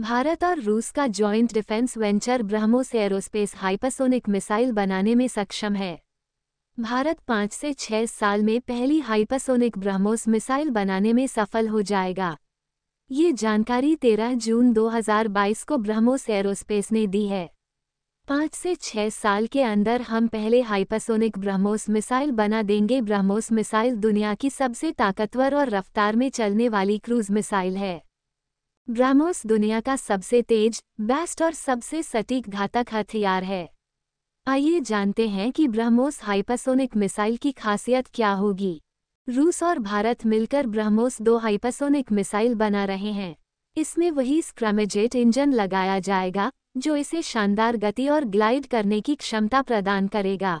भारत और रूस का joint defence venture BrahMos aerospace hypersonic missile बनाने में सक्षम है भारत पाँच से छह साल में पहली हाइपरसोनिक ब्रह्मोस मिसाइल बनाने में सफल हो जाएगा ये जानकारी 13 जून 2022 को ब्रह्मोस एरोस्पेस ने दी है पाँच से छह साल के अंदर हम पहले हाइपरसोनिक ब्रह्मोस मिसाइल बना देंगे ब्रह्मोस मिसाइल दुनिया की सबसे ताकतवर और रफ्तार में चलने वाली क्रूज मिसाइल है ब्रामोस दुनिया का सबसे तेज बेस्ट और सबसे सटीक घातक हथियार है आइए जानते हैं कि ब्रह्मोस हाइपरसोनिक मिसाइल की खासियत क्या होगी रूस और भारत मिलकर ब्रह्मोस दो हाइपरसोनिक मिसाइल बना रहे हैं इसमें वही स्क्रमेजेट इंजन लगाया जाएगा जो इसे शानदार गति और ग्लाइड करने की क्षमता प्रदान करेगा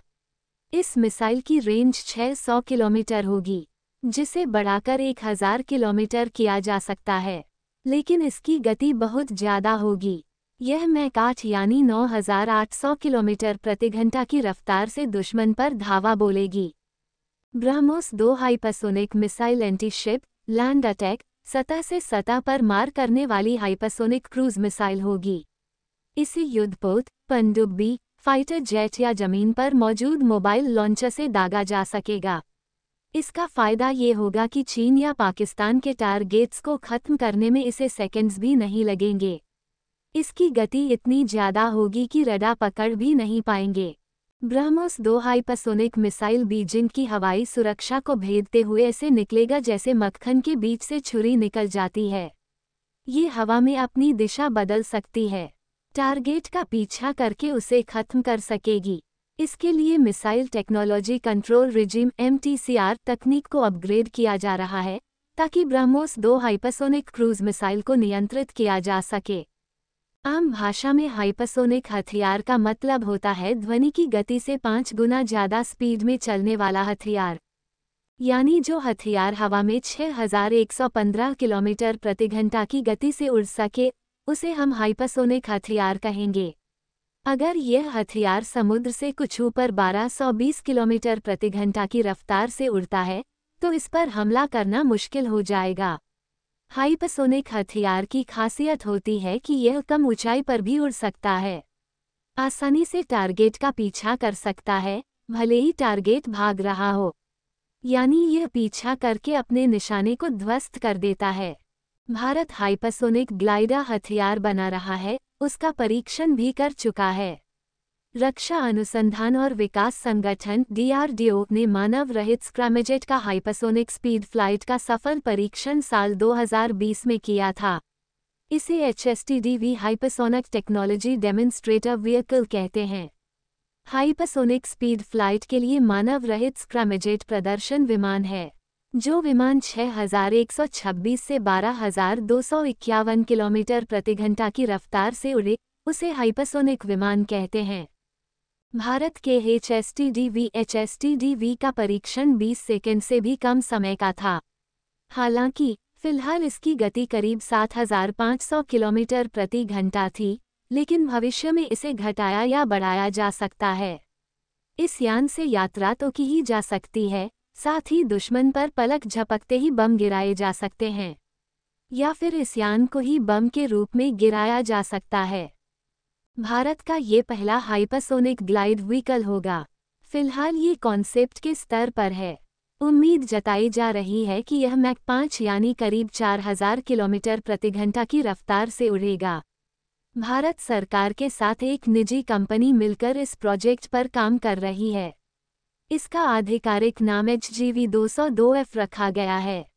इस मिसाइल की रेंज 600 किलोमीटर होगी जिसे बढ़ाकर 1000 किलोमीटर किया जा सकता है लेकिन इसकी गति बहुत ज़्यादा होगी यह मैक आठ यानी 9,800 किलोमीटर प्रति घंटा की रफ्तार से दुश्मन पर धावा बोलेगी ब्रह्मोस दो hypersonic missile antiship land attack सतह से सतह पर मार करने वाली हाइपरसोनिक क्रूज मिसाइल होगी इसे युद्धपोत पनडुब्बी फाइटर जेट या जमीन पर मौजूद मोबाइल लॉन्चर से दागा जा सकेगा इसका फ़ायदा ये होगा कि चीन या पाकिस्तान के टारगेट्स को ख़त्म करने में इसे सेकेंड्स भी नहीं लगेंगे इसकी गति इतनी ज़्यादा होगी कि रडा पकड़ भी नहीं पाएंगे ब्रह्मोस दो हाइपरसोनिक मिसाइल बीजिंग की हवाई सुरक्षा को भेदते हुए ऐसे निकलेगा जैसे मक्खन के बीच से छुरी निकल जाती है ये हवा में अपनी दिशा बदल सकती है टारगेट का पीछा करके उसे खत्म कर सकेगी इसके लिए missile technology control regime MTCR तकनीक को अपग्रेड किया जा रहा है ताकि ब्रह्मोस दो हाइपरसोनिक क्रूज मिसाइल को नियंत्रित किया जा सके आम भाषा में हाइपरसोनिक हथियार का मतलब होता है ध्वनि की गति से पाँच गुना ज़्यादा स्पीड में चलने वाला हथियार यानी जो हथियार हवा में 6115 किलोमीटर प्रति घंटा की गति से उड़ सके उसे हम हाइपरसोनिक हथियार कहेंगे अगर यह हथियार समुद्र से कुछ ऊपर 1220 किलोमीटर प्रति घंटा की रफ्तार से उड़ता है तो इस पर हमला करना मुश्किल हो जाएगा हाइपसोनिक हथियार की खासियत होती है कि यह कम ऊंचाई पर भी उड़ सकता है आसानी से टारगेट का पीछा कर सकता है भले ही टारगेट भाग रहा हो यानी यह पीछा करके अपने निशाने को ध्वस्त कर देता है भारत हाइपरसोनिक ग्लाइडा हथियार बना रहा है उसका परीक्षण भी कर चुका है रक्षा अनुसंधान और विकास संगठन डीआरडीओ ने मानव रहित स्क्रामेजेट का हाइपरसोनिक स्पीड फ्लाइट का सफल परीक्षण साल 2020 में किया था इसे H S hypersonic technology demonstrator vehicle कहते हैं हाइपरसोनिक स्पीड फ्लाइट के लिए मानव रहित स्क्रामेजेट प्रदर्शन विमान है जो विमान 6,126 से 12,251 किलोमीटर प्रति घंटा की रफ्तार से उड़े उसे हाइपरसोनिक विमान कहते हैं भारत के H S V H V का परीक्षण 20 सेकेंड से भी कम समय का था हालांकि फिलहाल इसकी गति करीब 7,500 किलोमीटर प्रति घंटा थी लेकिन भविष्य में इसे घटाया या बढ़ाया जा सकता है इस यान से यात्रा तो की ही जा सकती है साथ ही दुश्मन पर पलक झपकते ही बम गिराए जा सकते हैं या फिर इस यान को ही बम के रूप में गिराया जा सकता है भारत का ये पहला हाइपरसोनिक ग्लाइड व्हीकल होगा फिलहाल ये कॉन्सेप्ट के स्तर पर है उम्मीद जताई जा रही है कि यह मैक पाँच यानी करीब 4000 किलोमीटर प्रति घंटा की रफ्तार से उड़ेगा भारत सरकार के साथ एक निजी कंपनी मिलकर इस प्रोजेक्ट पर काम कर रही है इसका आधिकारिक नाम एच जी वी दो रखा गया है